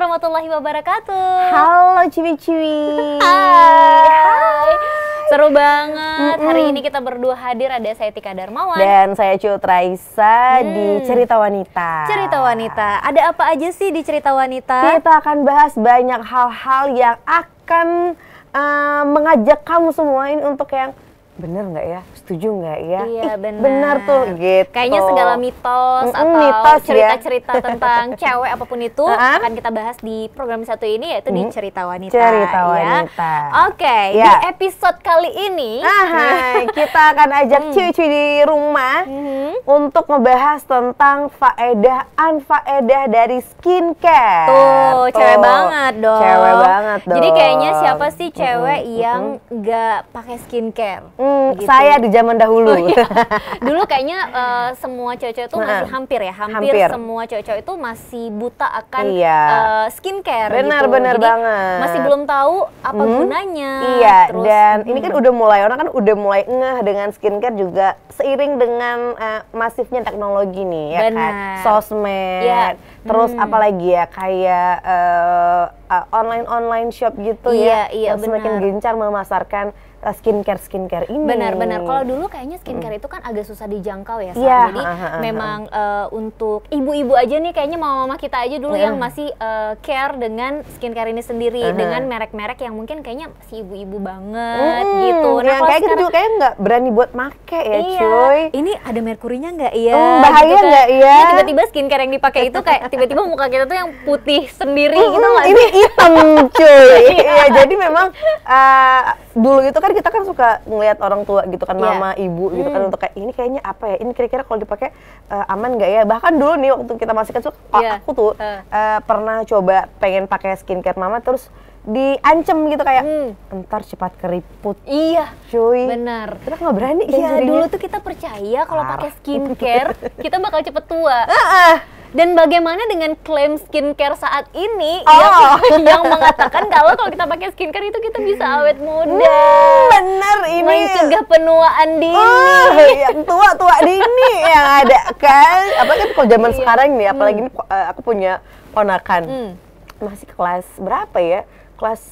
warahmatullahi wabarakatuh. Halo ciwi-ciwi. Hai. Hai. Seru banget. Hari ini kita berdua hadir ada saya Tika Darmawan dan saya Cil hmm. di Cerita Wanita. Cerita Wanita. Ada apa aja sih di Cerita Wanita? Kita akan bahas banyak hal-hal yang akan uh, mengajak kamu semuain untuk yang bener nggak ya setuju nggak ya iya bener. bener tuh gitu kayaknya segala mitos mm -mm, atau ya. cerita-cerita ya. tentang cewek apapun itu uh-huh. akan kita bahas di program satu ini yaitu mm-hmm. di cerita wanita cerita ya. wanita ya. oke okay, ya. di episode kali ini Aha, kita akan ajak cuy hmm. cuci di rumah mm-hmm. untuk ngebahas tentang faedah an faedah dari skincare tuh, tuh cewek banget dong cewek banget dong jadi kayaknya siapa sih cewek mm-hmm. yang nggak pakai skincare mm gitu. saya di zaman dahulu. Oh, iya. Dulu kayaknya uh, semua cowok cewek itu masih hampir ya, hampir, hampir. semua cowok cewek itu masih buta akan iya. uh, skincare. Benar, gitu. benar banget. Masih belum tahu apa hmm. gunanya. Iya. Terus, dan hmm. ini kan udah mulai orang kan udah mulai ngeh dengan skincare juga seiring dengan uh, masifnya teknologi nih ya kan, sosmed. Ya. Terus hmm. apalagi ya kayak uh, uh, online online shop gitu ya, iya, ya, iya, yang semakin gencar memasarkan Eh, skincare skincare ini. Benar-benar. Kalau dulu kayaknya skincare itu kan agak susah dijangkau ya. Yeah. Jadi uh, memang uh, untuk ibu-ibu aja nih kayaknya mama-mama kita aja dulu yang masih uh, care dengan skincare ini sendiri dengan merek-merek yang mungkin kayaknya si ibu-ibu banget hmm, gitu. Nah, yang kayak kita gitu kayak nggak berani buat make ya, iya. cuy. Ini ada merkurinya nggak ya? Hmm, bahaya kan. nggak gitu kan. ya? Tiba-tiba skincare yang dipakai itu kayak tiba-tiba muka kita tuh yang putih sendiri hmm, gitu Ini hitam cuy. Iya. iya, jadi memang uh, dulu itu kan kan kita kan suka ngelihat orang tua gitu kan yeah. mama ibu gitu kan hmm. kan untuk kayak ini kayaknya apa ya ini kira-kira kalau dipakai uh, aman nggak ya bahkan dulu nih waktu kita masih kecil yeah. aku tuh uh. Uh, pernah coba pengen pakai skincare mama terus diancem gitu kayak hmm. ntar cepat keriput iya cuy benar kita nggak berani iya dulu tuh kita percaya kalau pakai skincare kita bakal cepet tua uh -uh. Dan bagaimana dengan klaim skincare saat ini oh. yang, yang mengatakan kalau kalau kita pakai skincare itu kita bisa awet muda. Hmm, bener ini. Mencegah penuaan dini. Uh, oh, yang tua-tua dini yang ada kan. Apalagi kalau zaman iya. sekarang nih, apalagi hmm. ini eh, aku punya ponakan. Hmm. Masih kelas berapa ya? Kelas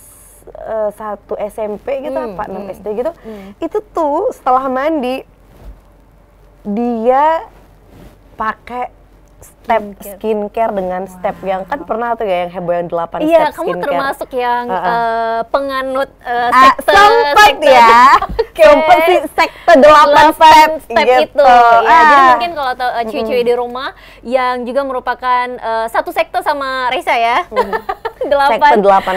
eh, satu uh, SMP gitu hmm, apa 6 hmm. SD gitu hmm. itu tuh setelah mandi dia pakai step skincare, skincare dengan wow. step yang kan pernah tuh ya yang heboh yang delapan iya, step skincare. Iya, kamu termasuk yang uh -uh. Uh, penganut uh, sekte, uh, sempet ya. okay. Sempet sih sekte delapan step, step gitu. itu. Ya, ah. jadi mungkin kalau uh, cuy-cuy mm di rumah yang juga merupakan uh, satu sektor sama Reza ya. Mm delapan delapan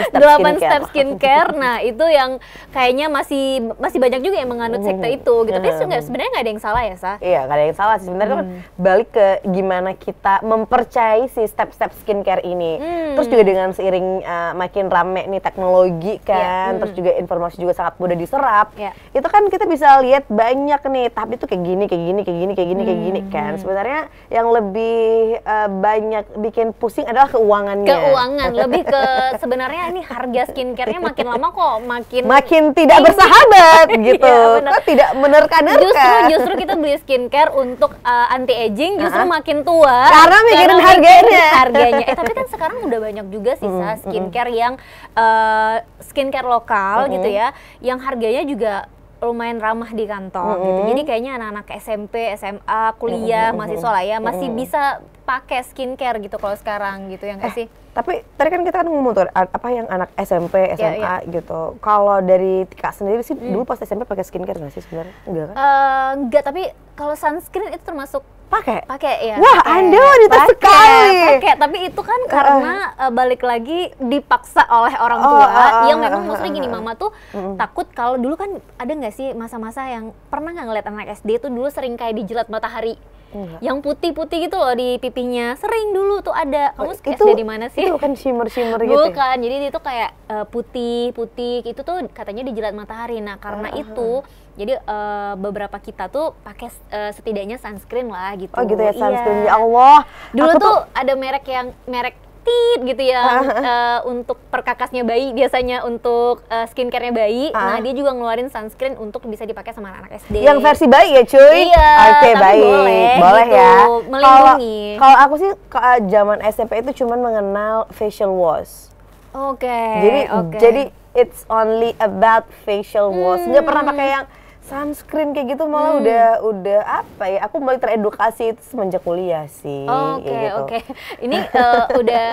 step skincare. skincare nah itu yang kayaknya masih masih banyak juga yang menganut mm-hmm. sekte itu gitu tapi mm-hmm. sebenarnya nggak ada yang salah ya sa iya nggak ada yang salah sih sebenarnya kan hmm. kan balik ke gimana kita mempercayai si step-step skincare ini hmm. terus juga dengan seiring uh, makin rame nih teknologi iya. kan yeah. hmm. terus juga informasi juga sangat mudah diserap yeah. itu kan kita bisa lihat banyak nih tapi itu kayak gini kayak gini kayak gini kayak gini hmm. kayak gini hmm. kan sebenarnya yang lebih uh, banyak bikin pusing adalah keuangannya keuangan lebih ke Eh, sebenarnya ini harga skincarenya makin lama kok makin makin tidak tinggi. bersahabat iya, gitu. ya, kok tidak menerka-nerka. Justru justru kita beli skincare untuk uh, eh, anti aging justru uh -huh. makin tua. Karena mikirin karena harganya. Harganya. Eh tapi kan sekarang udah banyak juga sih mm, skincare yang uh, skincare lokal -hmm. gitu ya, yang harganya juga lumayan ramah di kantong mm -hmm. gitu. Jadi kayaknya anak-anak SMP, SMA, kuliah, mm -hmm. mahasiswa lah ya masih mm -hmm. bisa pakai skincare gitu kalau sekarang gitu yang kasih. Eh, tapi tadi kan kita kan ngomong tuh apa yang anak SMP, SMA iya, yeah, yeah. gitu. Kalau dari Tika sendiri sih hmm. dulu pas SMP pakai skincare nggak sih sebenarnya? Enggak kan? Uh, eh, enggak, tapi kalau sunscreen itu termasuk pakai pakai ya wah pake. anda wanita sekali pakai tapi itu kan karena uh, balik lagi dipaksa oleh orang tua oh, uh, yang memang uh, uh, maksudnya gini mama tuh uh, uh, takut kalau dulu kan ada nggak sih masa-masa yang pernah nggak ngeliat anak SD itu dulu sering kayak dijilat matahari Enggak. Yang putih-putih gitu loh di pipinya. Sering dulu tuh ada. Oh, Kamu oh, itu, SD di mana sih? Itu bukan shimmer-shimmer gitu. Ya? Bukan. Jadi itu kayak eh, putih-putih uh, itu tuh katanya dijilat matahari. Nah, karena uh ah, -huh. Ah, itu ah. jadi uh, beberapa kita tuh pakai uh, setidaknya sunscreen lah gitu. Oh gitu ya iya. sunscreen. Iya. Ya Allah. Dulu tuh, tuh ada merek yang merek tit gitu ya uh, uh untuk perkakasnya bayi biasanya untuk uh, eh, skincare bayi. Uh. Nah, dia juga ngeluarin sunscreen untuk bisa dipakai sama anak, SD. Yang versi bayi ya, cuy? Iya. Oke, okay, baik. Boleh, boleh gitu, ya. Kalau aku sih ke eh, zaman SMP itu cuman mengenal facial wash. Oke. Okay, jadi okay. jadi it's only about facial wash. Hmm. pernah pakai yang sunscreen kayak gitu malah hmm. udah udah apa ya aku mulai teredukasi itu semenjak kuliah sih oke oh, oke okay, gitu. okay. ini uh, udah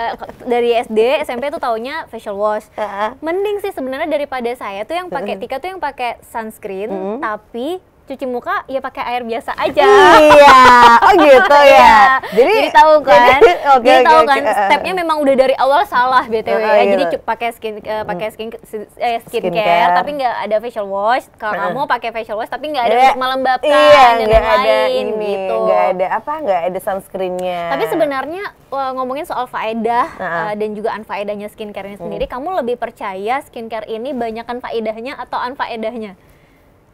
dari SD SMP tuh taunya facial wash mending sih sebenarnya daripada saya tuh yang pakai Tika tuh yang pakai sunscreen hmm. tapi cuci muka ya pakai air biasa aja. iya. Oh gitu ya. Iya. Jadi, jadi tahu kan? Jadi, okay, jadi tahu okay, kan okay. stepnya memang udah dari awal salah BTW Oh, ya. Gitu. Jadi pakai skin uh, pakai skin eh, skincare, skincare tapi nggak ada facial wash. Kalau uh. kamu pakai facial wash tapi nggak ada untuk melembabkan iya, dan lain-lain iya. gitu. Nggak ada apa? Nggak ada sunscreennya. Tapi sebenarnya uh, ngomongin soal faedah uh uh, dan juga anfaedahnya skincare ini hmm. sendiri, kamu lebih percaya skincare ini banyakkan faedahnya atau anfaedahnya?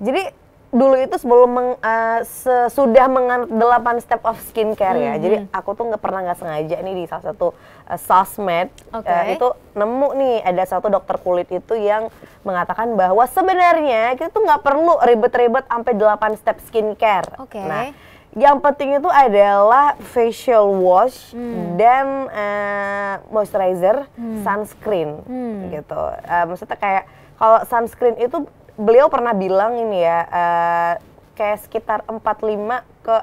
Jadi dulu itu sebelum meng, uh, sesudah menganut 8 step of skincare ya. hmm. ya. Jadi aku tuh nggak pernah nggak sengaja nih di salah satu uh, sosmed eh, okay. uh, itu nemu nih ada satu dokter kulit itu yang mengatakan bahwa sebenarnya kita tuh nggak perlu ribet-ribet sampai delapan step skincare. Okay. Nah, yang penting itu adalah facial wash hmm. dan uh, moisturizer, hmm. sunscreen hmm. gitu. Uh, maksudnya kayak kalau sunscreen itu beliau pernah bilang ini ya uh, kayak sekitar 45 ke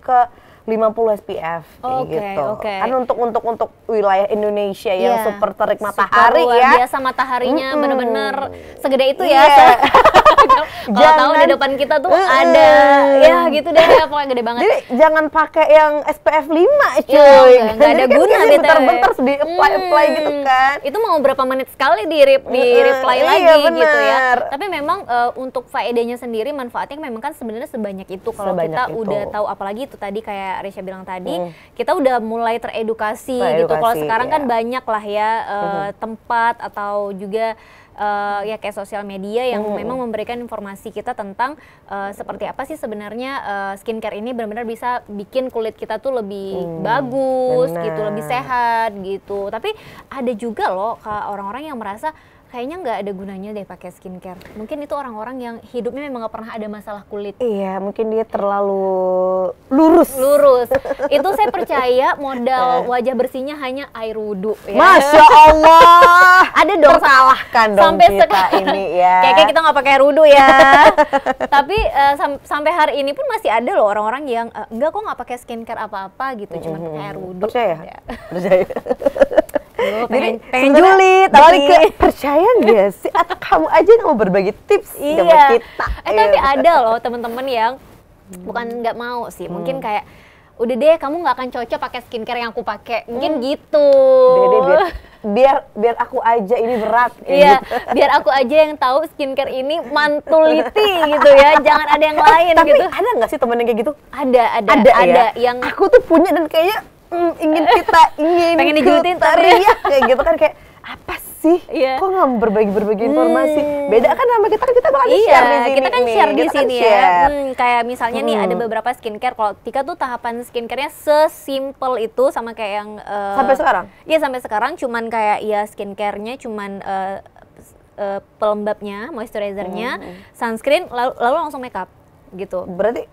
ke 50 SPF kayak okay, gitu. Okay. Kan untuk untuk untuk wilayah Indonesia yeah. yang iya. super terik matahari super ya. biasa mataharinya mm -hmm. bener-bener segede itu yeah. ya. Iya. Kalau tahu di depan kita tuh uh, ada ya gitu deh pokoknya gede banget. Jadi jangan pakai yang SPF 5 iya, cuy. Yeah, enggak, Gak ada kan guna kan bentar-bentar di apply hmm, apply gitu kan. Itu mau berapa menit sekali di rip, di reply lagi gitu ya. Tapi memang uh, untuk faedahnya sendiri manfaatnya memang kan sebenarnya sebanyak itu kalau kita itu. udah tahu apalagi itu tadi kayak Kak Risha bilang tadi, hmm. kita udah mulai teredukasi, teredukasi gitu. Kalau iya. sekarang ya. kan banyak lah ya uh, hmm. tempat atau juga uh, ya kayak sosial media yang hmm. memang memberikan informasi kita tentang uh, seperti apa sih sebenarnya uh, skincare ini benar-benar bisa bikin kulit kita tuh lebih hmm. bagus bener. gitu, lebih sehat gitu. Tapi ada juga loh orang-orang yang merasa kayaknya nggak ada gunanya deh pakai skincare. Mungkin itu orang-orang yang hidupnya memang nggak pernah ada masalah kulit. Iya, mungkin dia terlalu lurus. Lurus. Itu saya percaya modal eh. wajah bersihnya hanya air wudhu. Ya. Masya Allah. ada dong Tersalahkan dong sampai kita sekarang. ini ya. Kayaknya kita nggak pakai air wudhu ya. Tapi uh, sam sampai hari ini pun masih ada loh orang-orang yang uh, enggak kok nggak pakai skincare apa-apa gitu, mm -hmm. cuma pakai air mhm. wudhu. Percaya. Ya. Percaya. Oh, pengen, Jadi pengen julid tapi ke, percaya gak sih atau kamu aja yang mau berbagi tips iya. sama kita eh tapi ya. ada loh temen-temen yang hmm. bukan nggak mau sih hmm. mungkin kayak udah deh kamu nggak akan cocok pakai skincare yang aku pakai mungkin hmm. gitu Dede, biar, biar biar aku aja ini berat iya gitu. biar aku aja yang tahu skincare ini mantuliti gitu ya jangan ada yang lain tapi gitu tapi ada nggak sih temen yang kayak gitu ada ada ada, ya? ada ya? yang aku tuh punya dan kayaknya mm, ingin kita ingin pengen dijulitin teriak kayak gitu kan kayak apa sih yeah. kok nggak berbagi berbagi informasi hmm. beda kan sama kita kan kita bakal iya, share di sini kita kan nih. share di kita kan sini kan ya share. Hmm, kayak misalnya hmm. nih ada hmm. beberapa skincare kalau Tika tuh tahapan skincarenya sesimpel itu sama kayak yang uh, sampai sekarang iya sampai sekarang cuman kayak ya skincarenya cuman uh, uh, pelembabnya moisturizernya hmm. sunscreen lalu, lalu langsung makeup gitu berarti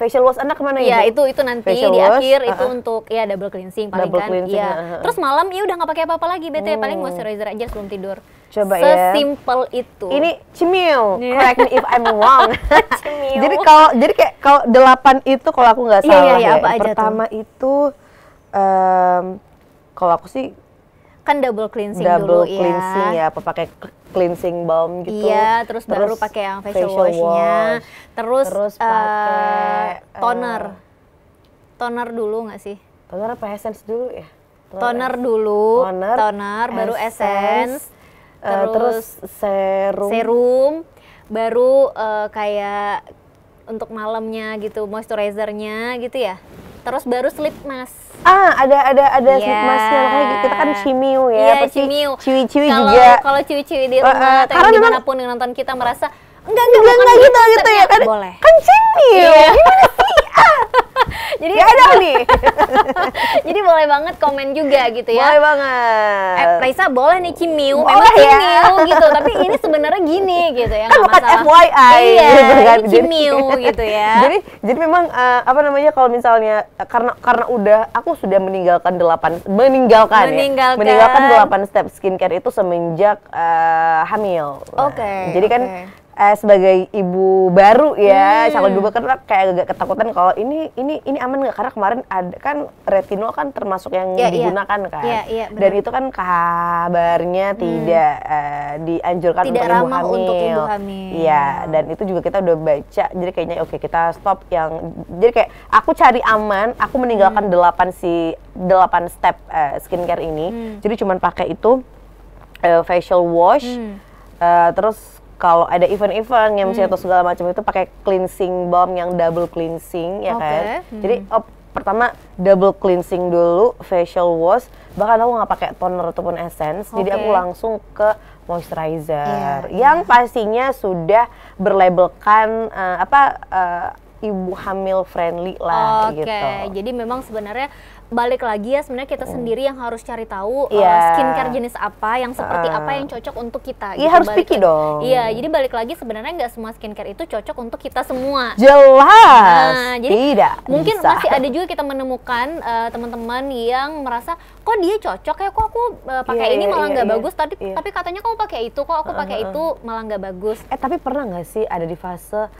facial wash Anda kemana ya? Iya, itu itu nanti facial di wash, akhir uh itu uh-uh. untuk ya double cleansing paling double kan. Cleansing, ya. Uh-huh. Terus malam ya udah nggak pakai apa-apa lagi bete hmm. paling moisturizer aja sebelum tidur. Coba Sesimple ya. Sesimpel itu. Ini cemil. Yeah. Correct me if I'm wrong. jadi kalau jadi kayak kalau delapan itu kalau aku nggak iya, iya, salah yeah, yeah, ya. Apa aja Pertama tuh? itu um, kalau aku sih kan double cleansing double dulu iya. cleansing ya. ya apa pakai cleansing balm gitu. Iya, terus, terus baru pakai yang facial, facial washnya, wash, terus, terus eh, pakai uh, toner. Uh, toner dulu nggak sih? Toner apa essence dulu ya? Toner, toner dulu, toner, toner baru essence, essence uh, terus, terus serum, serum, baru uh, kayak untuk malamnya gitu, moisturizernya gitu ya? terus baru slip mask. ah ada ada ada yeah. slip iya. masnya makanya kita kan cimiu ya yeah, pasti cimiu ciwi ciwi juga kalau ciwi ciwi di ah, ah, rumah uh, atau karena dimanapun yang nonton kita merasa enggak enggak enggak, enggak, enggak gitu gitu, gitu ya. ya kan boleh kan cimiu yeah. gimana jadi ya ada nih. jadi boleh banget komen juga gitu ya. Boleh banget. Eh, Raisa boleh nih cimiu, boleh memang ya. gitu. Tapi ini sebenarnya gini gitu ya. Kan bukan masalah. FYI. Iya, gitu ini kan. cimiu gitu ya. jadi jadi memang uh, apa namanya kalau misalnya eh, karena karena udah aku sudah meninggalkan delapan meninggalkan, ya. meninggalkan. ya. Meninggalkan delapan step skincare itu semenjak uh, hamil. Oke. Okay, nah, jadi okay. kan uh, sebagai ibu baru ya hmm. calon ibu kan kayak agak ketakutan kalau ini ini ini aman nggak karena kemarin ada kan retinol kan termasuk yang yeah, iya. digunakan yeah. kan yeah, iya, iya, yeah, dan itu kan kabarnya hmm. tidak uh, dianjurkan tidak untuk ramah ibu hamil. untuk ibu hamil iya dan itu juga kita udah baca jadi kayaknya oke okay, kita stop yang jadi kayak aku cari aman aku meninggalkan hmm. delapan si delapan step uh, skincare ini hmm. jadi cuman pakai itu uh, facial wash hmm. uh, terus kalau ada event-event yang misalnya hmm. atau segala macam itu pakai cleansing balm yang double cleansing ya okay. kan. Hmm. Jadi oh, pertama double cleansing dulu facial wash bahkan aku nggak pakai toner ataupun essence okay. jadi aku langsung ke moisturizer yeah. yang iya. pastinya sudah berlabelkan uh, apa uh, ibu hamil friendly lah okay. gitu. Oke, jadi memang sebenarnya balik lagi ya sebenarnya kita hmm. sendiri yang harus cari tahu yeah. uh, iya. skincare jenis apa yang seperti uh. apa yang cocok untuk kita. Iya gitu. harus pikir dong. Iya jadi balik lagi sebenarnya nggak semua skincare itu cocok untuk kita semua. Jelas. Nah, jadi tidak. Mungkin bisa. masih ada juga kita menemukan uh, teman-teman yang merasa kok dia cocok ya kok aku uh, iya, pakai yeah, ini malah iya, nggak yeah, yeah, bagus tadi yeah. tapi katanya kamu pakai itu kok aku ah, pakai uh ah, -huh. itu malah nggak bagus. Eh tapi pernah nggak sih ada di fase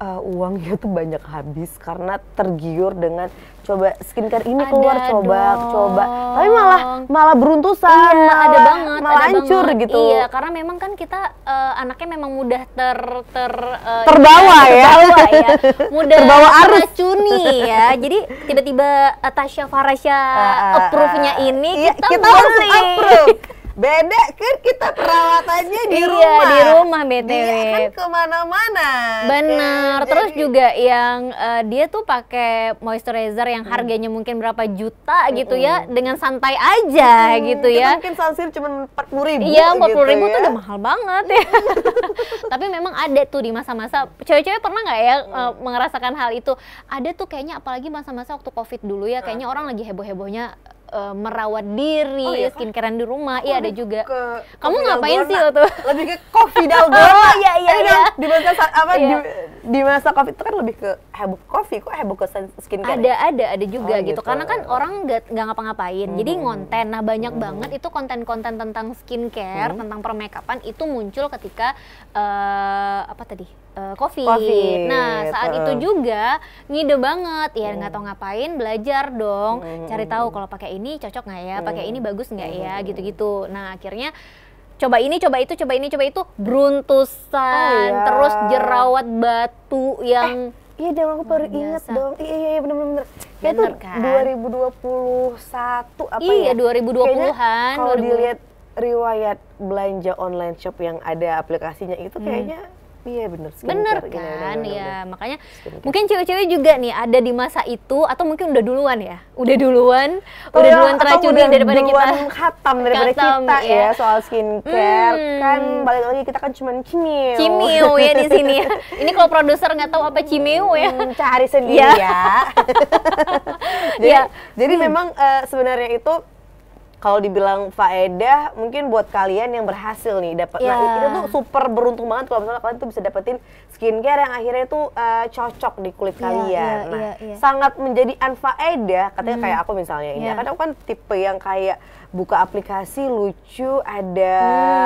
uh, eh, uangnya tuh banyak habis karena tergiur dengan coba skincare ini ada keluar dong. coba coba tapi malah malah beruntusan iya, malah, ada banget malah ada hancur banget. gitu iya karena memang kan kita uh, anaknya memang mudah ter ter uh, terbawa iya, ya, terbawa, ya. mudah terbawa arus cuni ya jadi tiba-tiba uh, Tasya Farasya uh, ah, ah, ah, approve-nya ini iya, kita, kita harus approve Beda kan kita perawatannya di rumah. Iya, di rumah BTW. Dia kan kemana-mana. Benar. Kan? Terus juga yang uh, dia tuh pakai moisturizer yang hmm. harganya mungkin berapa juta hmm. gitu ya, dengan santai aja hmm. gitu ya. mungkin sunscreen cuma empat puluh ribu. Iya, gitu empat puluh ribu ya. tuh udah mahal banget ya. Tapi memang ada tuh di masa-masa cewek-cewek pernah nggak ya hmm. uh, merasakan hal itu? Ada tuh kayaknya apalagi masa-masa waktu covid dulu ya, ah. kayaknya hmm. orang lagi heboh-hebohnya uh, merawat diri, oh, iya skincarean di rumah, iya ada juga. Ke, Kamu ngapain sih waktu? Lebih ke coffee dalgona. oh iya iya. iya. Kan di masa apa iya. di, di masa covid itu kan lebih ke heboh coffee kok heboh ke skincare. Ada ya? ada ada juga oh, gitu. gitu. Karena kan orang nggak nggak ngapa-ngapain. Hmm. Jadi ngonten. Nah, banyak hmm. banget itu konten-konten tentang skincare, hmm. tentang permakeupan itu muncul ketika uh, apa tadi? uh, COVID. COVID. Nah saat uh. itu juga ngide banget ya nggak hmm. tahu ngapain belajar dong hmm. cari tahu kalau pakai ini cocok nggak ya pakai ini hmm. bagus nggak hmm. ya gitu-gitu. Hmm. Nah akhirnya coba ini coba itu coba ini coba itu beruntusan oh, iya. terus jerawat batu eh, yang eh. Iya dong, aku baru ingat dong. Iya, iya, iya bener-bener. Kayak bener, tuh kan? 2021 apa iya, ya? Iya, 2020-an. Kalau 2020. dilihat riwayat belanja online shop yang ada aplikasinya itu hmm. kayaknya hmm Iya bener skincare. Bener gitu ya, kan, iya, bener, bener, ya makanya skincare. mungkin cewek-cewek juga nih ada di masa itu atau mungkin udah duluan ya, udah duluan, oh, udah duluan teracuni daripada duluan kita. Khatam daripada khatam, kita ya. ya soal skincare hmm. kan balik lagi kita kan cuma cimil. Cimil ya di sini. Ya. Ini kalau produser nggak tahu apa cimil hmm, ya. Hmm, cari sendiri iya. ya. ya. jadi, ya. jadi hmm. memang uh, sebenarnya itu kalau dibilang faedah mungkin buat kalian yang berhasil nih dapat yeah. nah itu tuh super beruntung banget kalau misalnya kalian tuh bisa dapetin skincare yang akhirnya tuh uh, cocok di kulit yeah, kalian yeah, nah yeah, yeah. sangat menjadi anfaedah katanya mm. kayak aku misalnya ini yeah. Kan aku kan tipe yang kayak buka aplikasi lucu ada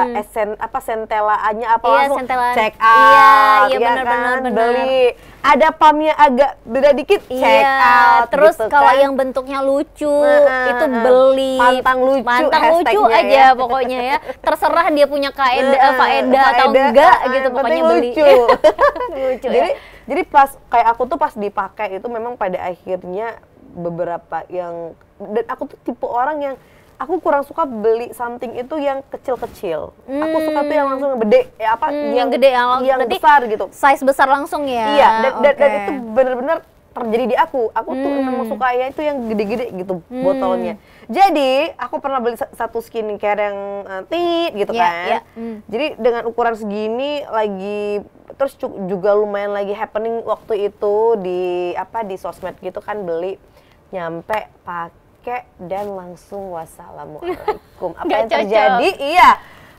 hmm. esen apa sentelaannya apa iya, langsung sentelan. check iya, out iya, iya, ya bener, kan bener, bener. beli ada pamnya agak beda dikit iya, check iya, out terus gitu kalau kan. yang bentuknya lucu nah, itu beli pantang lucu pantang lucu ya. aja ya. pokoknya ya terserah dia punya kaedah nah, faeda atau enggak nah, gitu pokoknya beli lucu, lucu jadi ya. jadi pas kayak aku tuh pas dipakai itu memang pada akhirnya beberapa yang dan aku tuh tipe orang yang aku kurang suka beli something itu yang kecil-kecil. Hmm. Aku suka tuh yang langsung hmm. gede, ya apa hmm, yang gede yang, yang besar gitu. Size besar langsung ya. Iya, dan, okay. dan, dan itu bener-bener terjadi di aku. Aku hmm. tuh memang suka ya itu yang gede-gede gitu hmm. botolnya. Jadi aku pernah beli satu skincare yang uh, tit gitu yeah, kan. Yeah. Hmm. Jadi dengan ukuran segini lagi terus juga lumayan lagi happening waktu itu di apa di sosmed gitu kan beli nyampe pak dan langsung wassalamualaikum. Apa Gak yang cocok. terjadi? Iya.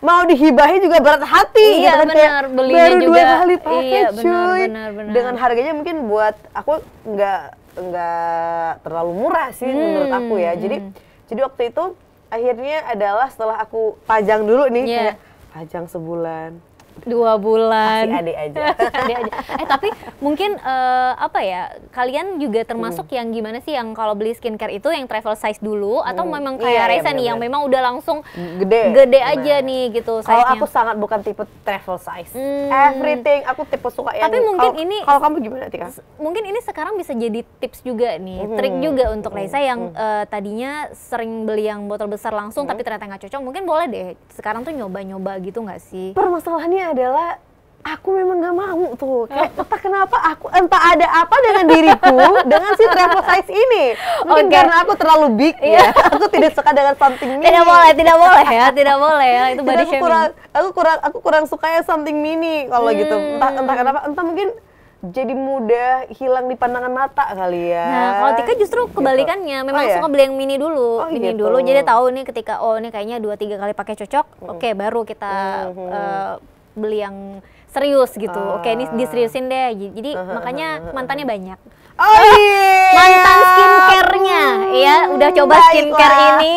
Mau dihibahin juga berat hati iya, gitu kan, benar, belinya baru juga, dua kali pakai iya, benar, benar, benar. dengan harganya mungkin buat aku nggak nggak terlalu murah sih hmm, menurut aku ya hmm. jadi hmm. jadi waktu itu akhirnya adalah setelah aku pajang dulu nih yeah. kayak pajang sebulan dua bulan masih adik aja. adik aja eh tapi mungkin uh, apa ya kalian juga termasuk hmm. yang gimana sih yang kalau beli skincare itu yang travel size dulu hmm. atau memang iya, kayak iya, Reza iya, nih yang memang udah langsung hmm, gede gede aja aja nih gitu kalau aku sangat bukan tipe travel size hmm. everything aku tipe suka yang tapi mungkin kalo, ini kalau kamu gimana Tika? mungkin ini sekarang bisa jadi tips juga nih hmm. trik juga untuk hmm. Reza yang hmm. uh, tadinya sering beli yang botol besar langsung hmm. tapi ternyata nggak cocok mungkin boleh deh sekarang tuh nyoba-nyoba gitu nggak sih permasalahannya adalah aku memang gak mau tuh kayak entah kenapa aku entah ada apa dengan diriku dengan si travel size ini mungkin okay. karena aku terlalu big iya. ya aku tidak suka dengan something mini tidak boleh tidak boleh ya tidak boleh ya itu body aku kurang aku kurang aku kurang suka ya something mini kalau gitu. hmm. gitu entah entah kenapa entah mungkin jadi mudah hilang di pandangan mata kali ya. Nah, kalau Tika justru gitu. kebalikannya, gitu. memang oh, iya? suka beli yang mini dulu, oh, mini gitu. dulu. Jadi tahu nih ketika oh ini kayaknya dua tiga kali pakai cocok, hmm. oke okay, baru kita hmm. uh, beli yang serius gitu. Uh. Oke, ini ah. diseriusin deh. Jadi uh, makanya mantannya banyak. Oh iya. Mantan skincarenya ya udah coba Baiklah. skincare ini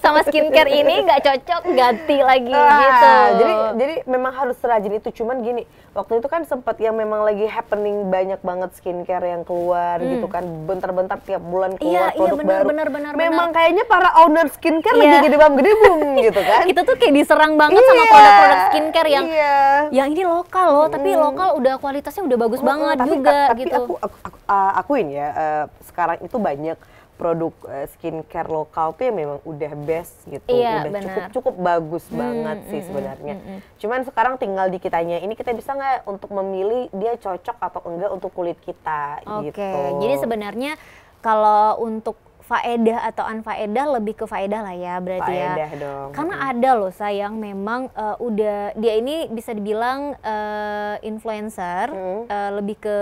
sama skincare ini nggak cocok ganti lagi uh, gitu. Jadi jadi memang harus rajin itu cuman gini waktu itu kan sempat yang memang lagi happening banyak banget skincare yang keluar gitu hmm. gitu kan bentar-bentar tiap bulan iya, keluar iya, produk iya, bener, baru. Bener, bener, memang bener. kayaknya para owner skincare yeah. lagi gede bam gede bung gitu kan. Kita tuh kayak diserang banget yeah. sama iya, produk-produk skincare yang yeah. yang ini lokal loh, hmm. tapi lokal udah kualitasnya udah bagus oh, banget tapi, juga tapi gitu. Aku, aku, aku uh, akuin ya uh, sekarang itu banyak produk eh, skincare lokal tuh ya memang udah best gitu, iya, udah bener. cukup cukup bagus hmm, banget hmm, sih hmm, sebenarnya. Hmm, hmm, Cuman sekarang tinggal di kitanya ini kita bisa nggak untuk memilih dia cocok atau enggak untuk kulit kita okay. gitu. Oke, jadi sebenarnya kalau untuk faedah atau anfaedah lebih ke faedah lah ya berarti ya. faedah ya. Dong. Karena ada loh sayang memang uh, udah dia ini bisa dibilang uh, influencer hmm. uh, lebih ke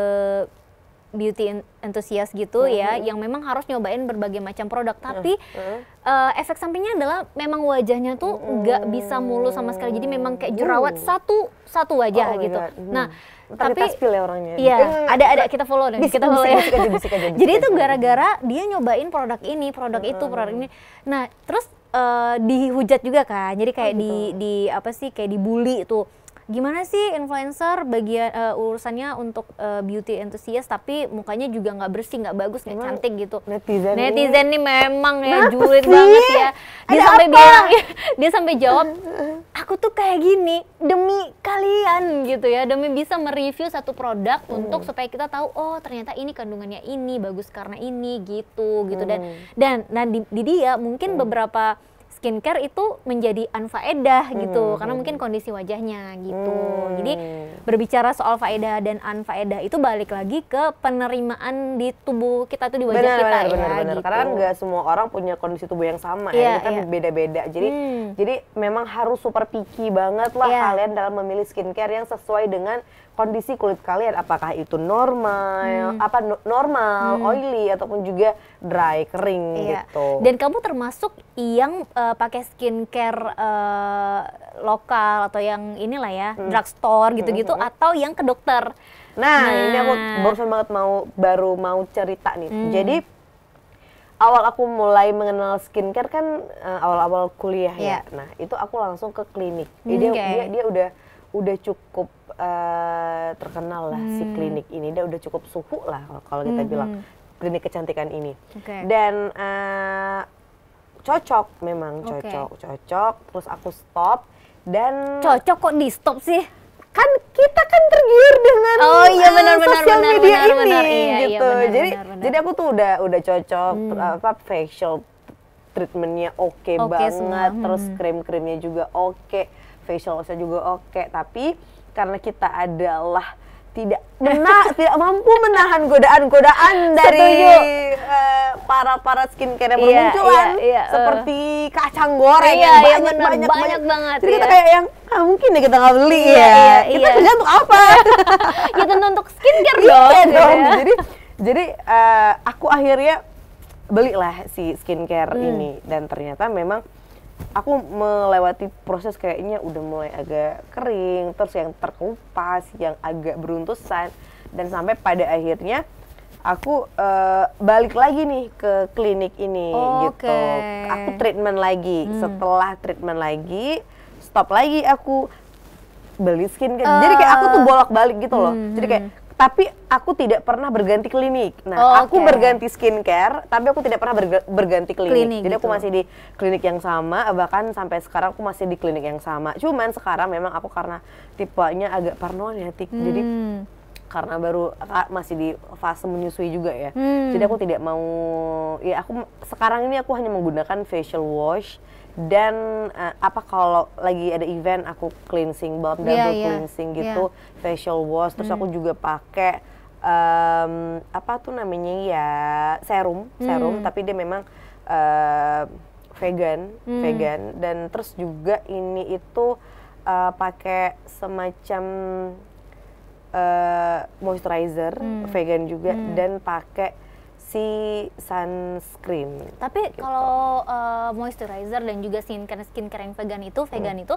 beauty enthusiast gitu mm -hmm. ya iya. yang memang harus nyobain berbagai macam produk iya, tapi mm -hmm. uh, efek sampingnya adalah memang wajahnya tuh nggak mm -hmm. bisa mulus sama sekali jadi memang kayak uh. jerawat mm. satu satu wajah oh gitu mm. nah Ntar tapi ya orangnya. Iya, eh, ada ada kita follow dan Kita follow ya. Jadi itu gara-gara dia nyobain produk ini, produk mm. itu, produk ini. Nah, terus uh, dihujat juga kan. Jadi kayak oh, gitu. di di apa sih kayak dibully tuh gimana sih influencer bagian uh, eh, urusannya untuk uh, beauty enthusiast tapi mukanya juga nggak bersih nggak bagus nggak cantik gitu netizen netizen nih memang ya julid banget ya dia sampai apa? bilang dia sampai jawab aku tuh kayak gini demi kalian gitu ya demi bisa mereview satu produk hmm. untuk supaya kita tahu oh ternyata ini kandungannya ini bagus karena ini gitu gitu hmm. dan dan nah di, di dia mungkin hmm. beberapa skincare itu menjadi anfaedah hmm, gitu hmm, karena hmm. mungkin kondisi wajahnya gitu. Hmm. Jadi berbicara soal faedah dan anfaedah itu balik lagi ke penerimaan di tubuh kita tuh di wajah bener, kita bener, ya. Bener, bener. Kan gitu. Karena nggak semua orang punya kondisi tubuh yang sama yeah, ya, kita kan yeah. beda-beda. Jadi hmm. jadi memang harus super picky banget lah yeah. kalian dalam memilih skincare yang sesuai dengan kondisi kulit kalian apakah itu normal hmm. apa normal hmm. oily ataupun juga dry kering iya. gitu dan kamu termasuk yang uh, pakai skincare uh, lokal atau yang inilah ya hmm. drugstore gitu-gitu hmm. atau yang ke dokter nah, nah ini aku barusan banget mau baru mau cerita nih hmm. jadi awal aku mulai mengenal skincare kan uh, awal-awal kuliah yeah. ya iya. nah itu aku langsung ke klinik jadi hmm, okay. dia dia udah udah cukup Eh, terkenal lah hmm. si klinik ini dia udah cukup suhu lah kalau kita hmm. bilang hmm. klinik kecantikan ini okay. dan uh, cocok memang cocok okay. cocok terus aku stop dan cocok kok di stop sih kan kita kan tergiur dengan oh, iya, eh, benar, benar, sosial benar, media benar, ini benar, iya, iya gitu iya, benar, jadi benar, benar. jadi aku tuh udah udah cocok hmm. apa facial treatmentnya oke okay okay, banget semua. terus hmm. krim krimnya juga oke okay, facial juga oke okay. tapi karena kita adalah tidak mena tidak mampu menahan godaan-godaan dari para eh, para para skincare yang yeah, bermunculan yeah, yeah, uh. seperti eh. kacang goreng yeah, yang iya, banyak, yeah, banyak, banyak banyak banget jadi ya. kita iya. kayak yang ah, mungkin deh kita nggak beli yeah, ya yeah, kita yeah. kerja untuk apa ya tentu untuk skincare iya dong, iya dong. Ya. jadi jadi uh, aku akhirnya belilah si skincare hmm. ini dan ternyata memang aku melewati proses kayaknya udah mulai agak kering terus yang terkupas yang agak beruntusan dan sampai pada akhirnya aku uh, balik lagi nih ke klinik ini oh, gitu okay. aku treatment lagi hmm. setelah treatment lagi stop lagi aku beli skin uh, ah. jadi kayak aku tuh bolak balik gitu loh hmm. jadi kayak hmm tapi aku tidak pernah berganti klinik. Nah, oh, aku berganti skincare, tapi aku tidak pernah berganti klinik. klinik Jadi gitu. aku masih di klinik yang sama, bahkan sampai sekarang aku masih di klinik yang sama. Cuman sekarang memang aku karena tipenya agak paranoid ya, hmm. jadi karena baru masih di fase menyusui juga ya. Hmm. Jadi aku tidak mau ya aku sekarang ini aku hanya menggunakan facial wash dan uh, apa kalau lagi ada event aku cleansing balm double yeah, yeah. cleansing iya. gitu yeah. facial wash terus mm. aku hmm. juga pakai um, apa tuh namanya ya serum serum mm. tapi dia memang uh, vegan mm. vegan dan terus juga ini itu uh, pakai semacam uh, moisturizer mm. vegan juga mm. dan pakai si sunscreen. Tapi gitu. kalau uh, moisturizer dan juga skincare skincare yang vegan itu vegan hmm. itu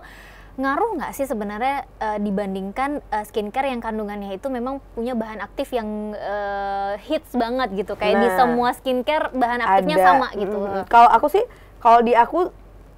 ngaruh nggak sih sebenarnya uh, dibandingkan uh, skincare yang kandungannya itu memang punya bahan aktif yang uh, hits banget gitu kayak nah, di semua skincare bahan aktifnya ada, sama gitu. Mm, kalau aku sih kalau di aku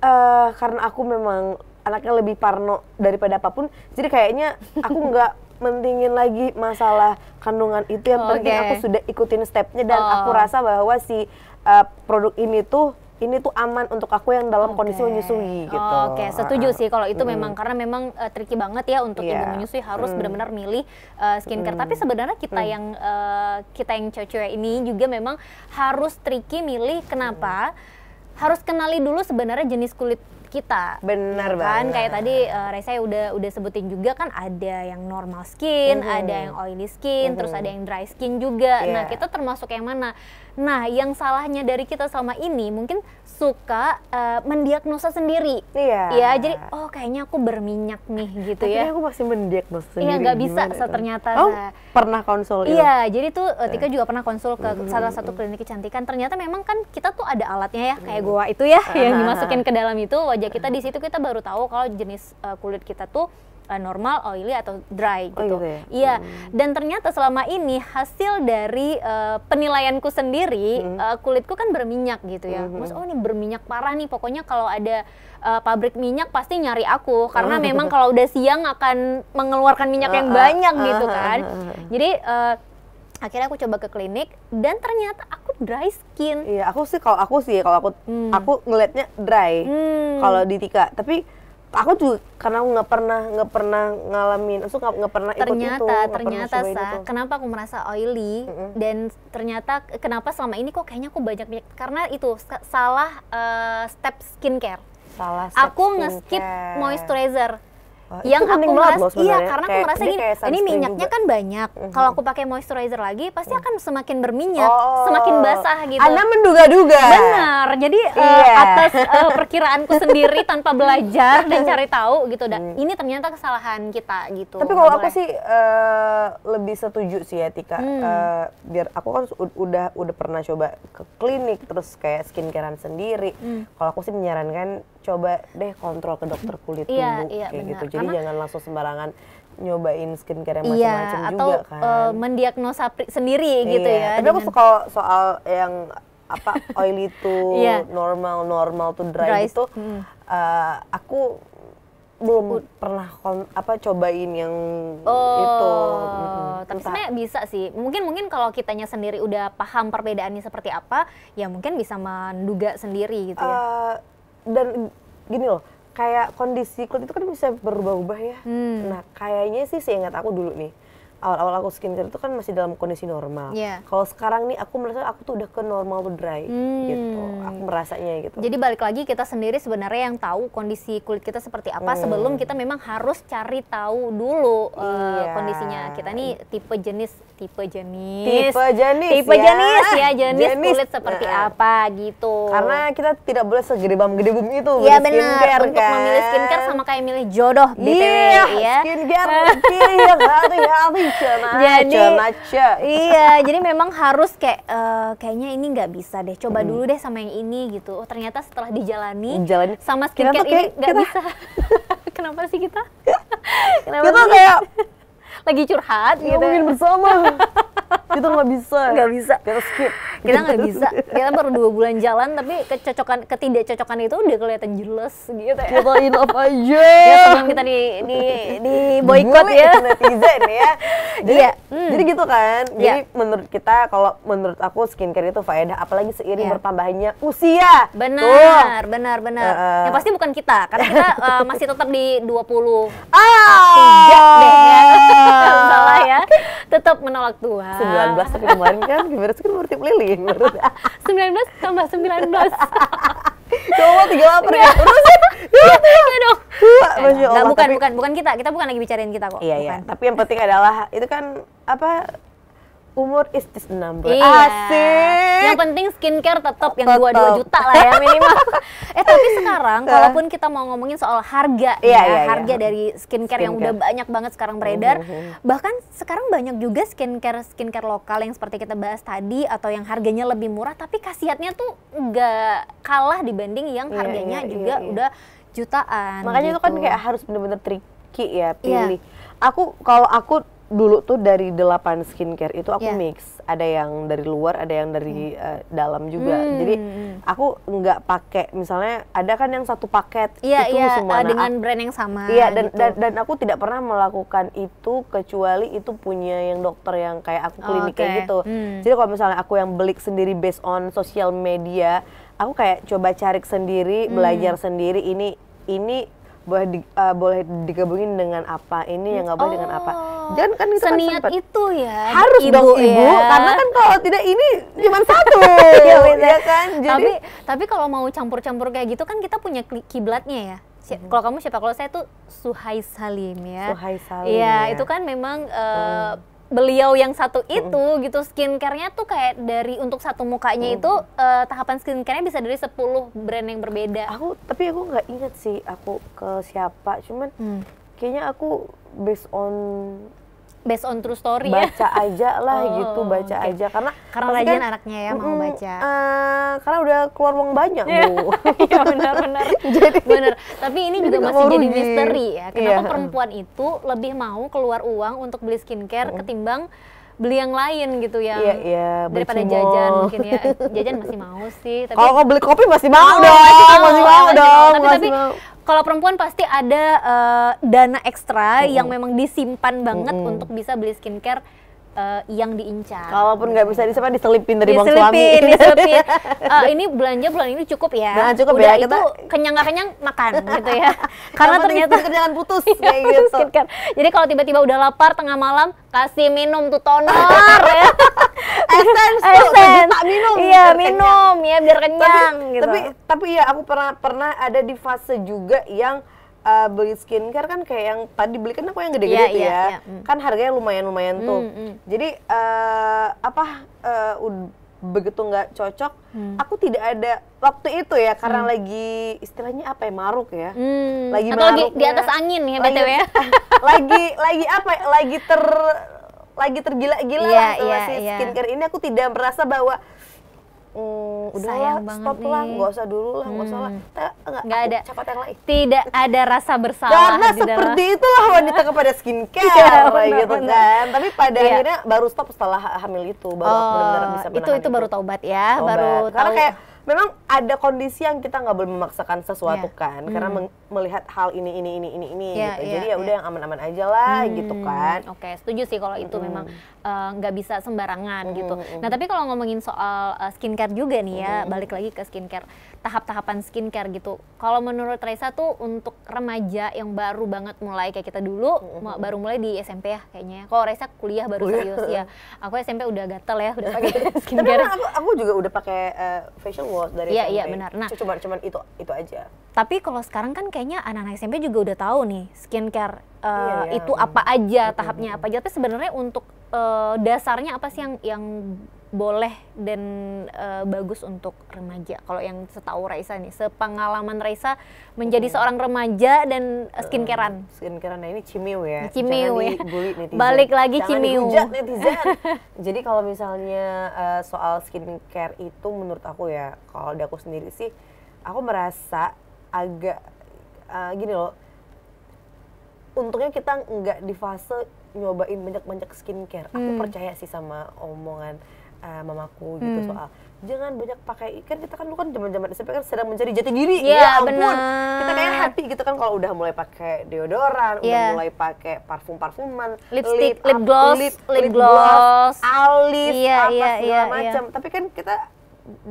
uh, karena aku memang anaknya lebih parno daripada apapun jadi kayaknya aku nggak mendingin lagi masalah kandungan itu yang penting aku sudah ikutin stepnya dan oh. aku rasa bahwa si uh, produk ini tuh ini tuh aman untuk aku yang dalam okay. kondisi menyusui gitu. Oke, okay. setuju ah, ah. sih kalau itu mm. memang karena memang uh, tricky banget ya untuk yeah. ibu menyusui harus mm. benar-benar milih uh, skincare. Mm. Tapi sebenarnya kita mm. yang uh, kita yang cewek-cewek ini juga memang harus tricky milih. Kenapa? Mm. Harus kenali dulu sebenarnya jenis kulit kita. Benar kan? banget. Kayak tadi uh, eh, Reza ya udah udah sebutin juga kan ada yang normal skin, mm -hmm. ada yang oily skin, mm -hmm. terus ada yang dry skin juga. Yeah. Nah, iya. kita termasuk yang mana? Nah, yang salahnya dari kita sama ini mungkin suka uh, mendiagnosa sendiri. Iya. Ya, jadi oh kayaknya aku berminyak nih gitu Tapi ya. Tapi aku masih mendiagnosa iya, sendiri. Iya, nggak bisa itu? ternyata. Oh, pernah konsul Iya, jadi tuh eh, Tika iya. juga pernah konsul ke -hmm. salah satu klinik kecantikan. Ternyata memang kan kita tuh ada alatnya ya, kayak mm. gua itu ya uh yang dimasukin ke dalam itu wajah kita di situ kita baru tahu kalau jenis uh, kulit kita tuh uh, normal, oily atau dry oh, gitu. Oh, iya. Iya. Hmm. Dan ternyata selama ini hasil dari uh, penilaianku sendiri hmm. uh, kulitku kan berminyak gitu ya. Hmm. Maksud, oh ini berminyak parah nih. Pokoknya kalau ada uh, pabrik minyak pasti nyari aku karena oh. memang kalau udah siang akan mengeluarkan minyak yang ah, ah, banyak ah, gitu kan. Jadi uh, akhirnya aku coba ke klinik dan ternyata aku dry skin. Iya, aku sih kalau aku sih kalau aku hmm. aku ngelihatnya dry. Hmm. Kalau di Tika, tapi aku juga karena aku nggak pernah nggak pernah ngalamin aku nggak nggak pernah ikut ternyata, itu ternyata ternyata sa itu. kenapa aku merasa oily mm -hmm. dan ternyata kenapa selama ini kok kayaknya aku banyak banyak karena itu salah uh, step skincare salah step aku nge-skip moisturizer Oh, yang aku merasa iya karena kayak, aku merasa gini ini minyaknya juga. kan banyak mm -hmm. kalau aku pakai moisturizer lagi pasti mm. akan semakin berminyak oh. semakin basah gitu Anda menduga-duga benar jadi yeah. uh, iya. atas uh, perkiraanku sendiri tanpa belajar dan cari tahu gitu dan mm. ini ternyata kesalahan kita gitu tapi kalau aku sih uh, lebih setuju sih ya Tika hmm. uh, biar aku kan udah udah pernah coba ke klinik terus kayak skincarean sendiri hmm. kalau aku sih menyarankan coba deh kontrol ke dokter kulit dulu iya, iya, kayak gitu. benar. gitu. Jadi Karena, jangan langsung sembarangan nyobain skincare yang macam-macam iya, juga atau, eh, kan. Uh, mendiagnosa sendiri gitu iya. gitu ya. Tapi dengan... aku suka soal yang apa oily itu iya. yeah. normal normal tuh dry, dry. itu hmm. uh, aku belum pernah kon, apa cobain yang oh, itu. Hmm, tapi sebenarnya bisa sih. Mungkin mungkin kalau kitanya sendiri udah paham perbedaannya seperti apa, ya mungkin bisa menduga sendiri gitu ya. Uh, dan gini loh kayak kondisi kulit itu kan bisa berubah-ubah ya hmm. nah kayaknya sih seingat aku dulu nih awal-awal aku skincare itu kan masih dalam kondisi normal. Yeah. Kalau sekarang nih aku merasa aku tuh udah ke normal tuh dry hmm. gitu. Aku merasanya gitu. Jadi balik lagi kita sendiri sebenarnya yang tahu kondisi kulit kita seperti apa hmm. sebelum kita memang harus cari tahu dulu eh, iya. uh, kondisinya. Kita nih tipe jenis tipe jenis tipe jenis tipe ya. jenis ya jenis, jenis. kulit seperti nah. apa gitu. Karena kita tidak boleh gede bum itu Iya benar. Untuk kan? memilih skincare sama kayak milih jodoh BTW iya, iya. ya. Skincare, skincare, hati-hati jadi iya jadi memang harus kayak uh, kayaknya ini nggak bisa deh coba hmm. dulu deh sama yang ini gitu oh ternyata setelah dijalani Jalani. sama skincare kenapa ini nggak bisa kenapa sih kita kenapa kita sih? kayak lagi curhat iya, gitu. mungkin bersama kita nggak bisa nggak bisa kita skip kita nggak gitu. bisa kita baru dua bulan jalan tapi kecocokan ketidakcocokan itu udah kelihatan jelas gitu ya kita in love aja ya sebelum kita di di di boykot ya netizen ya jadi yeah. hmm. jadi gitu kan yeah. jadi menurut kita kalau menurut aku skincare itu faedah apalagi seiring yeah. bertambahnya usia benar Tuh. benar benar uh, yang pasti bukan kita karena kita uh, masih tetap di 20 puluh ah, tiga deh ya salah ya tetap menolak Tuhan. 19 tapi kemarin kan gimana sih kan berarti lilin. 19 tambah 19. Coba mau tiga lapar ya? Urusin. Ya? dong. Bukan, bukan, bukan kita. Kita bukan lagi bicarain kita kok. Iya, iya. Tapi yang penting adalah, itu kan apa umur is this number. Iya. Asik. Yang penting skincare tetap yang dua dua juta lah ya minimal. eh tapi sekarang walaupun kita mau ngomongin soal harga iya, ya, iya, iya. harga iya. dari skincare, skincare yang udah banyak banget sekarang beredar, mm-hmm. bahkan sekarang banyak juga skincare skincare lokal yang seperti kita bahas tadi atau yang harganya lebih murah tapi khasiatnya tuh nggak kalah dibanding yang harganya iya, iya, juga iya, iya. udah jutaan. Makanya gitu. itu kan gitu. kayak harus bener-bener tricky ya pilih. Iya. Aku kalau aku dulu tuh dari delapan skincare itu aku yeah. mix ada yang dari luar ada yang dari hmm. uh, dalam juga hmm. jadi hmm, hmm. aku nggak pakai misalnya ada kan yang satu paket yeah, itu yeah, semua uh, dengan brand yang sama iya dan, gitu. dan dan aku tidak pernah melakukan itu kecuali itu punya yang dokter yang kayak aku klinik okay. kayak gitu hmm. jadi kalau misalnya aku yang beli sendiri based on social media aku kayak coba cari sendiri hmm. belajar sendiri ini ini boleh di, uh, boleh digabungin dengan apa ini yang nggak boleh dengan apa oh, jangan kan itu kan seniat kan itu ya harus ibu, dong ya. ibu karena kan kalau tidak ini cuma satu ya, ya kan Jadi, tapi tapi kalau mau campur-campur kayak gitu kan kita punya kiblatnya ya Si hmm. Kalau kamu siapa? Kalau saya tuh Suhai Salim ya. Suhai Salim. Iya, ya. itu kan memang hmm beliau yang satu itu mm-hmm. gitu skincarenya tuh kayak dari untuk satu mukanya mm itu uh, tahapan skincarenya bisa dari 10 brand yang berbeda. Aku tapi aku nggak ingat sih aku ke siapa, cuman mm. kayaknya aku based on based on true story ya. baca ya? aja lah oh, gitu baca okay. aja karena karena rajin kan, anaknya ya mau baca uh, karena udah keluar uang banyak iya, bu ya benar benar jadi benar tapi ini juga masih jadi misteri ya kenapa yeah. Iya, perempuan itu lebih mau keluar uang untuk beli skincare mm. ketimbang beli yang lain gitu ya? Iya, yeah, iya, daripada jajan mungkin ya jajan masih mau sih tapi kalau beli kopi masih mau oh, dong masih mau, masih mau, masih dong masih tapi, masih tapi mau kalau perempuan pasti ada uh, dana ekstra mm -hmm. yang memang disimpan banget mm -hmm. untuk bisa beli skincare uh, yang diincar. Kalaupun nggak bisa disapa diselipin dari diselipin, bang suami. Diselipin, uh, ini belanja bulan ini cukup ya. Nah, cukup Udah ya. Kita... itu kenyang nggak kenyang makan gitu ya. Karena ternyata kerjaan putus kayak iya, gitu. Skincare. Jadi kalau tiba-tiba udah lapar tengah malam kasih minum tuh toner ya. Essence tuh, Tak minum. Iya, minum kenyang. ya biar kenyang tapi, gitu. Tapi tapi ya aku pernah pernah ada di fase juga yang uh, beli skincare kan kayak yang tadi beli kan aku yang gede-gede yeah, gitu iya, yeah, ya, yeah. Mm. kan harganya lumayan-lumayan tuh. Mm. mm. Jadi uh, apa uh, begitu nggak cocok, mm. aku tidak ada waktu itu ya karena mm. lagi istilahnya apa ya maruk ya, Mm. lagi Atau maruk ya di atas angin ya btw ya, ah, lagi lagi apa, ya, lagi ter lagi tergila-gila yeah, lah yeah, si iya. skincare yeah. ini aku tidak merasa bahwa mm, udah sayang lah, banget stop nih. lah, nggak usah dulu lah, nggak hmm. usah lah, eh, nggak ada Cepat yang lain. Tidak ada rasa bersalah. Karena seperti dalam. itulah wanita kepada skincare, ya, bener, gitu bener. kan. Tapi pada ya. akhirnya baru stop setelah hamil itu, baru oh, benar-benar bisa Itu itu baru taubat ya, taubat. baru tahu. Karena kayak memang ada kondisi yang kita nggak boleh memaksakan sesuatu yeah. kan hmm. karena melihat hal ini ini ini ini ini yeah, gitu. Yeah, Jadi ya udah yeah. yang aman-aman aja lah hmm. gitu kan. Oke, okay, setuju sih kalau itu hmm. memang eh, nggak uh, bisa sembarangan hmm. gitu. Nah, tapi kalau ngomongin soal uh, skincare juga nih ya, hmm. balik lagi ke skincare tahap-tahapan skincare gitu. Kalau menurut Reza tuh untuk remaja yang baru banget mulai kayak kita dulu mm-hmm. baru mulai di SMP ya kayaknya. Ya. Kalau Reza kuliah baru serius ya. Aku SMP udah gatel ya udah pakai skincare. Tapi aku, aku juga udah pakai uh, facial semua dari iya, Iya, benar. Nah, cuma cuman itu itu aja. Tapi kalau sekarang kan kayaknya anak-anak SMP juga udah tahu nih skincare uh, iya, iya. itu apa aja, -hmm. tahapnya apa aja. Tapi sebenarnya untuk uh, dasarnya apa sih yang yang boleh dan uh, bagus untuk remaja. Kalau yang setahu Raisa nih, sepengalaman Raisa menjadi hmm. seorang remaja dan eh, skincarean. Uh, skincarean nah ini cimiu ya. Cimiu ya. netizen. Balik lagi Jangan cimiu. netizen. Jadi kalau misalnya uh, soal skincare itu menurut aku ya, kalau dari aku sendiri sih aku merasa agak uh, gini loh. Untungnya kita nggak di fase nyobain banyak-banyak skincare. Aku hmm. percaya sih sama omongan uh, mamaku gitu hmm. soal jangan banyak pakai ikan kita kan dulu kan zaman-zaman SMP kan sedang mencari jati diri yeah, ya ampun bener. kita kayak happy gitu kan kalau udah mulai pakai deodoran yeah. udah mulai pakai parfum parfuman lipstick lip, lip gloss lip, lip, gloss, gloss alis yeah, apa yeah, segala yeah, macam yeah. tapi kan kita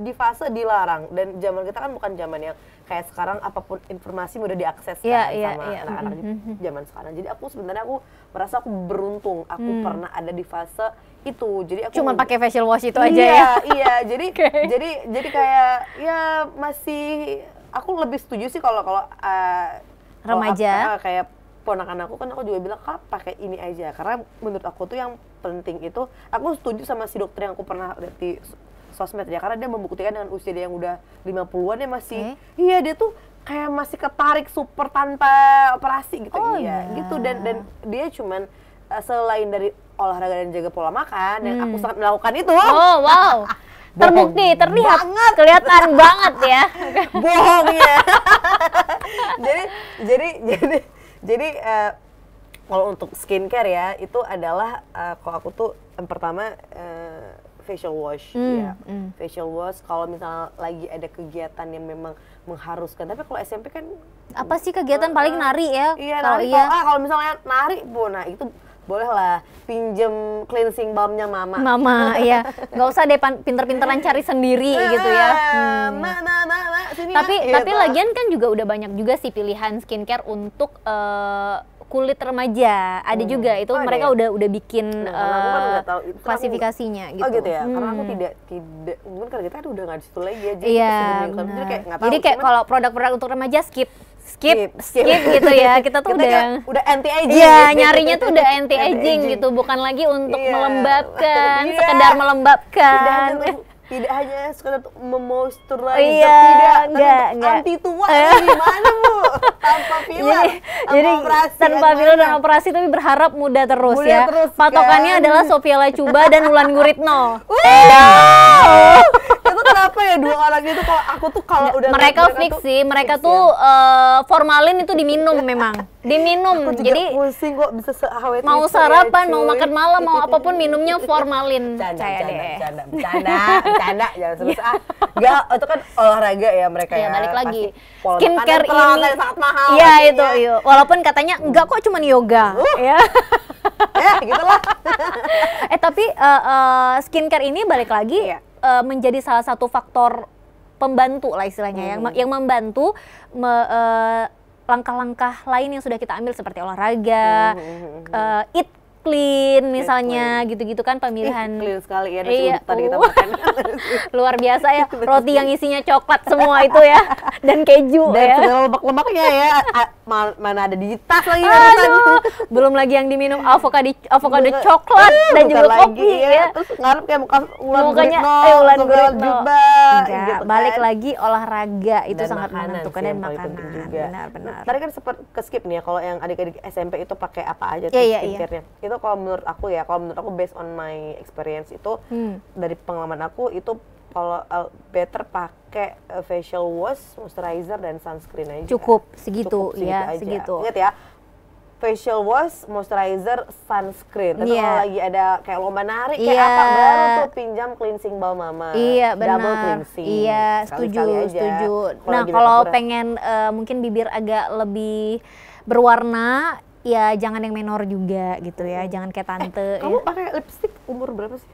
di fase dilarang dan zaman kita kan bukan zaman yang kayak sekarang apapun informasi mudah diakses yeah, kan yeah, sama yeah. anak-anak mm -hmm. zaman mm-hmm. sekarang jadi aku sebenarnya aku merasa aku beruntung aku mm. pernah ada di fase itu jadi aku cuma pakai facial wash itu aja iya, ya iya jadi okay. jadi jadi kayak ya masih aku lebih setuju sih kalau kalau uh, remaja kalo, uh, eh, kayak ponakan aku kan aku juga bilang kak pakai ini aja karena menurut aku tuh yang penting itu aku setuju sama si dokter yang aku pernah lihat di sosmed ya karena dia membuktikan dengan usia dia yang udah 50-an dia masih okay. iya dia tuh kayak masih ketarik super tanpa operasi gitu oh, iya iya gitu dan nah. dan dia cuman eh, selain dari olahraga dan jaga pola makan hmm. aku sangat melakukan itu. Oh, wow. Terbukti, terlihat banget. kelihatan banget ya. Bohong ya. jadi jadi jadi jadi uh, kalau untuk skincare ya itu adalah uh, kalau aku tuh yang pertama uh, facial wash hmm. ya Hmm. facial wash kalau misalnya lagi ada kegiatan yang memang mengharuskan tapi kalau SMP kan apa sih kegiatan uh, paling nari ya iya kalau iya. kalau ah, misalnya nari bu nah itu bolehlah pinjem cleansing balmnya mama. Mama, iya. Nggak usah deh pinter-pinteran cari sendiri nah, gitu ya. Nah, nah, hmm. Ma, ma, ma, sini tapi ya, iya, tapi lagian kan juga udah banyak juga sih pilihan skincare untuk uh, kulit remaja ada hmm. juga itu oh, mereka ya? udah udah bikin nah, uh, kan eh, klasifikasinya gitu. Oh gitu, gitu ya. Hmm. Karena aku hmm. tidak tidak mungkin karena kita gitu udah nggak di situ lagi ya. Jadi iya. Gitu jadi kayak Jadi kayak kalau produk-produk untuk remaja skip skip, skip, skip gitu ya. Kita tuh kita udah udah anti aging. Iya, gitu. nyarinya tuh udah anti aging gitu, bukan lagi untuk yeah. melembabkan, yeah. sekedar melembabkan. Tidak, tidak hanya sekedar memoisturize, oh iya, tidak, enggak, enggak. anti tua gimana bu? Tanpa filler, jadi, jadi operasi, tanpa filler dan operasi tapi berharap muda terus muda ya. Terus, Patokannya kan? adalah Sophia Lacuba dan Ulan Guritno. Wow kenapa ya dua orang itu kalau aku tuh kalau ya, udah mereka fix sih, mereka tuh uh, formalin itu diminum memang. Diminum. Aku jadi pusing kok bisa seawet Mau ya, sarapan, ya, mau makan malam, mau apapun minumnya formalin. Canda, canda, canda, canda, canda, ya iya. ah. itu kan olahraga ya mereka ya. ya. balik lagi. Skincare ini sangat mahal. Iya itu, iya. Walaupun katanya enggak kok cuma yoga. Uh. Ya. ya, gitulah. eh tapi uh, uh, skincare ini balik lagi ya uh, menjadi salah satu faktor pembantu lah istilahnya hmm. yang yang membantu me, uh, langkah-langkah lain yang sudah kita ambil seperti olahraga, hmm. uh, hmm, hmm, hmm, eh, eat clean misalnya gitu-gitu kan pemilihan eh, clean sekali ya iya. tadi kita makan luar biasa ya roti yang isinya coklat semua itu ya dan keju dan ya dan lemak-lemaknya ya A mana ada di tas lagi Aduh, belum lagi yang diminum avocado avocado coklat uh, dan juga kopi ya. ya terus ngarep kayak muka ulan mukanya guritno, eh, ulan guritno iya, gitu balik kan. lagi olahraga itu dan sangat menentukan dan makanan juga. benar benar tadi kan sempat ke skip nih ya kalau yang adik-adik SMP itu pakai apa aja yeah, iya, iya. skincare-nya itu kalau menurut aku ya kalau menurut aku based on my experience itu hmm. dari pengalaman aku itu kalau uh, better pakai uh, facial wash, moisturizer dan sunscreen aja. Cukup segitu, Cukup segitu ya, aja. segitu. Ingat ya, facial wash, moisturizer, sunscreen. Tapi yeah. kalau lagi ada kayak lomba nari kayak yeah. apa baru tuh pinjam cleansing balm mama. Iya, yeah, benar. Double cleansing. Iya, yeah, setuju, aja. setuju. Kalo nah, kalau pengen uh, mungkin bibir agak lebih berwarna ya jangan yang menor juga gitu ya, jangan kayak tante. Eh, ya. Kamu pakai lipstick umur berapa sih?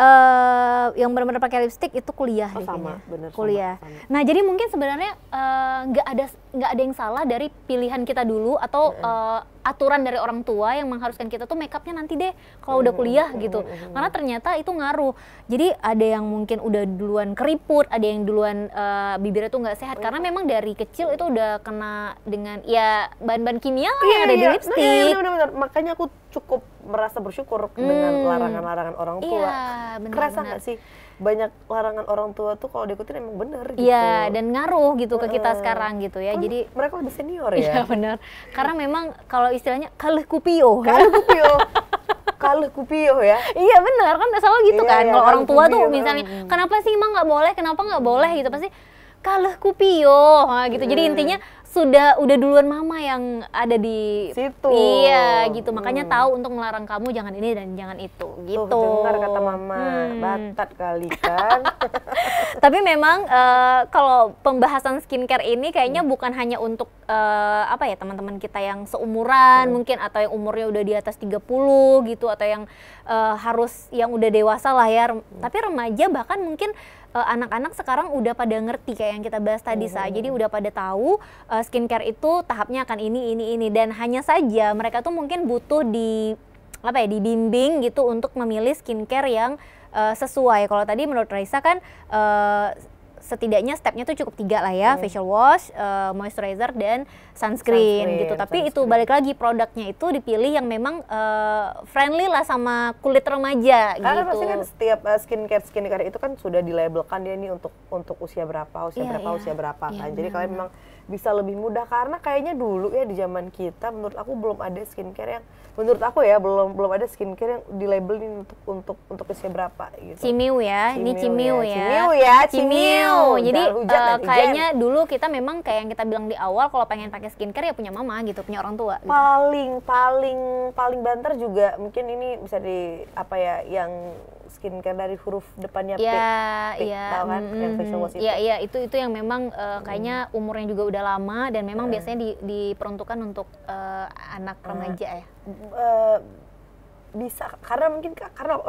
uh, yang benar-benar pakai lipstick itu kuliah oh, sama, bener, kuliah. Sama, sama. Nah jadi mungkin sebenarnya eh, nggak uh, ada nggak ada yang salah dari pilihan kita dulu atau mm -hmm aturan dari orang tua yang mengharuskan kita tuh makeupnya nanti deh kalau udah hmm, kuliah hmm, gitu hmm, karena ternyata itu ngaruh jadi ada yang mungkin udah duluan keriput ada yang duluan uh, bibirnya tuh nggak sehat oh, karena iya. memang dari kecil itu udah kena dengan ya bahan-bahan kimia lah iya, yang ada di iya, lipstick nah, iya, bener makanya aku cukup merasa bersyukur hmm. dengan larangan-larangan orang tua iya, bener, kerasa nggak sih banyak larangan orang tua tuh kalau diikutin emang bener gitu. Iya, dan ngaruh gitu ke kita sekarang gitu ya. Kan Jadi mereka udah senior iya, ya. Iya benar. Karena memang kalau istilahnya kalih kupio. Ya. Kalih kupio. kalih kupio ya. Iya benar kan selalu gitu iya, kan. Iya, kalau orang tua kupio, tuh misalnya kenapa sih emang nggak boleh, kenapa nggak boleh gitu pasti kalih kupio. Nah, gitu. Jadi iya. intinya sudah udah duluan mama yang ada di situ. Iya, gitu. Makanya hmm. tahu untuk melarang kamu jangan ini dan jangan itu, oh, gitu. Tuh, dengar kata mama, hmm. batat kali kan. Tapi memang uh, kalau pembahasan skincare ini kayaknya hmm. bukan hanya untuk uh, apa ya, teman-teman kita yang seumuran hmm. mungkin atau yang umurnya udah di atas 30 gitu atau yang uh, harus yang udah dewasa lah ya. Hmm. Tapi remaja bahkan mungkin anak eh, anak-anak sekarang udah pada ngerti kayak yang kita bahas tadi mm -hmm. sa mhm. jadi udah pada tahu uh, skincare itu tahapnya akan ini ini ini dan hanya saja mereka tuh mungkin butuh di apa ya dibimbing gitu untuk memilih skincare yang uh, sesuai kalau tadi menurut Raisa kan uh, setidaknya stepnya tuh cukup tiga lah ya yeah. facial wash, uh, moisturizer dan sunscreen, sunscreen gitu. Tapi itu balik lagi produknya itu dipilih yang memang uh, friendly lah sama kulit remaja Karena gitu. Karena pasti kan setiap uh, skincare skincare itu kan sudah dilabelkan dia ini untuk untuk usia berapa, usia yeah, berapa, yeah. usia berapa yeah, kan. Iya, Jadi kalian memang bisa lebih mudah karena kayaknya dulu ya di zaman kita menurut aku belum ada skincare yang menurut aku ya belum belum ada skincare yang di labelin untuk untuk untuk usia berapa gitu. Cimiu ya, cimiu ini cimiu ya. ya. Cimiu ya, cimiu. cimiu. Jadi hujan, uh, kayaknya dulu kita memang kayak yang kita bilang di awal kalau pengen pakai skincare ya punya mama gitu, punya orang tua. Gitu. Paling paling paling banter juga mungkin ini bisa di apa ya yang skincare dari huruf depannya ya, P, P yeah, tahu kan mm, yang facial wash itu. Iya, iya, itu itu yang memang uh, kayaknya mm. umurnya juga udah lama dan memang mm. biasanya di, diperuntukkan untuk uh, anak remaja ya. Uh, bisa karena mungkin karena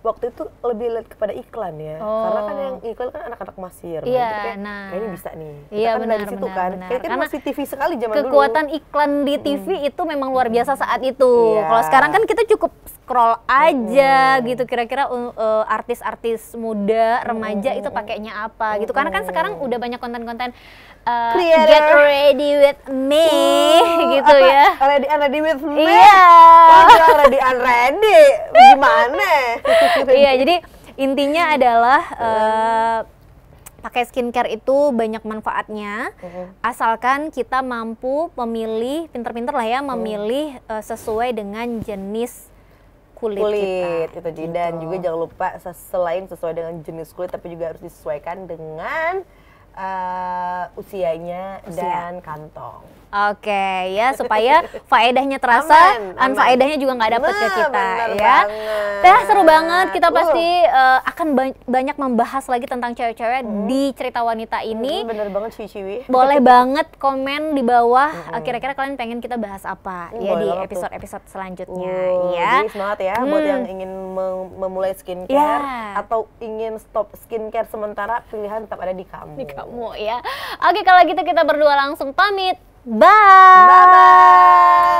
waktu itu lebih lihat kepada iklan ya oh. karena kan yang oh. iklan kan anak-anak masih remaja yeah, iya, kayak, nah kayaknya bisa nih kita yeah, iya, kan, kan benar, dari situ kan benar. kayak karena masih TV sekali zaman kekuatan dulu kekuatan iklan di TV mm. itu memang luar biasa saat itu yeah. kalau sekarang kan kita cukup scroll aja mm. gitu kira-kira uh, uh, artis-artis muda remaja mm. itu pakainya apa mm. gitu karena kan sekarang udah banyak konten-konten uh, get ready with me uh, gitu apa? ya ready ready with me iya yeah. ready and ready gimana iya jadi intinya adalah uh, pakai skincare itu banyak manfaatnya mm asalkan kita mampu memilih pinter-pinter lah ya memilih uh, sesuai dengan jenis kulit, kulit kita. itu gitu. dan juga jangan lupa selain sesuai dengan jenis kulit tapi juga harus disesuaikan dengan uh, usianya Usia. dan kantong. Oke, okay, ya supaya faedahnya terasa, dan faedahnya juga nggak dapet nah, ke kita ya. Banget. Teh seru banget, kita uh. pasti uh, akan ba banyak membahas lagi tentang cewek-cewek hmm. di cerita wanita ini. Hmm, bener banget ciwi-ciwi. Boleh banget komen di bawah eh, kira-kira hmm. kalian pengen kita bahas apa hmm, ya di episode-episode selanjutnya uh, ya. Jadi semangat ya hmm. buat yang ingin mem memulai skincare yeah. atau ingin stop skincare sementara pilihan tetap ada di kamu. Di kamu ya. Oke, kalau gitu kita berdua langsung pamit. Bye. Bye. -bye.